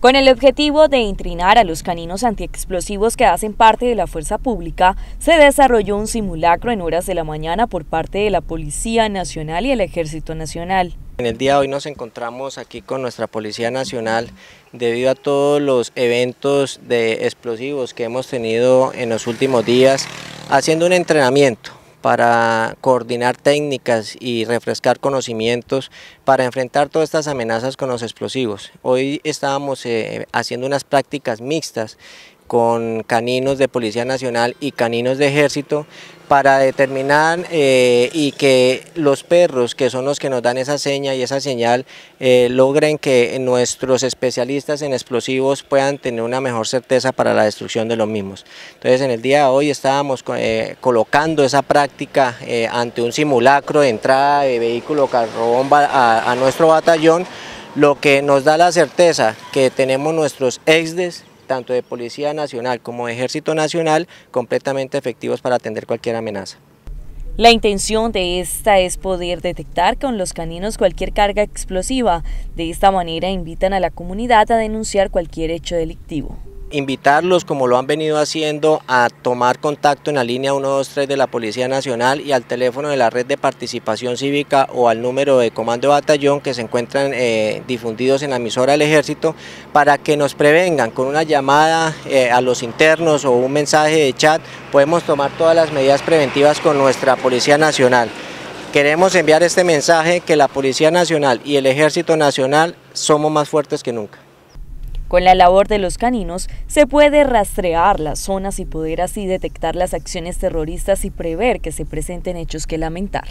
Con el objetivo de intrinar a los caninos antiexplosivos que hacen parte de la fuerza pública, se desarrolló un simulacro en horas de la mañana por parte de la Policía Nacional y el Ejército Nacional. En el día de hoy nos encontramos aquí con nuestra Policía Nacional debido a todos los eventos de explosivos que hemos tenido en los últimos días haciendo un entrenamiento para coordinar técnicas y refrescar conocimientos para enfrentar todas estas amenazas con los explosivos. Hoy estábamos eh, haciendo unas prácticas mixtas con caninos de Policía Nacional y caninos de Ejército para determinar eh, y que los perros, que son los que nos dan esa seña y esa señal, eh, logren que nuestros especialistas en explosivos puedan tener una mejor certeza para la destrucción de los mismos. Entonces en el día de hoy estábamos eh, colocando esa práctica ante un simulacro de entrada de vehículo carro-bomba a nuestro batallón, lo que nos da la certeza que tenemos nuestros exdes tanto de Policía Nacional como de Ejército Nacional completamente efectivos para atender cualquier amenaza. La intención de esta es poder detectar con los caninos cualquier carga explosiva. De esta manera invitan a la comunidad a denunciar cualquier hecho delictivo invitarlos, como lo han venido haciendo, a tomar contacto en la línea 123 de la Policía Nacional y al teléfono de la red de participación cívica o al número de comando batallón que se encuentran eh, difundidos en la emisora del ejército para que nos prevengan con una llamada eh, a los internos o un mensaje de chat. Podemos tomar todas las medidas preventivas con nuestra Policía Nacional. Queremos enviar este mensaje que la Policía Nacional y el Ejército Nacional somos más fuertes que nunca. Con la labor de los caninos se puede rastrear las zonas y poder así detectar las acciones terroristas y prever que se presenten hechos que lamentar.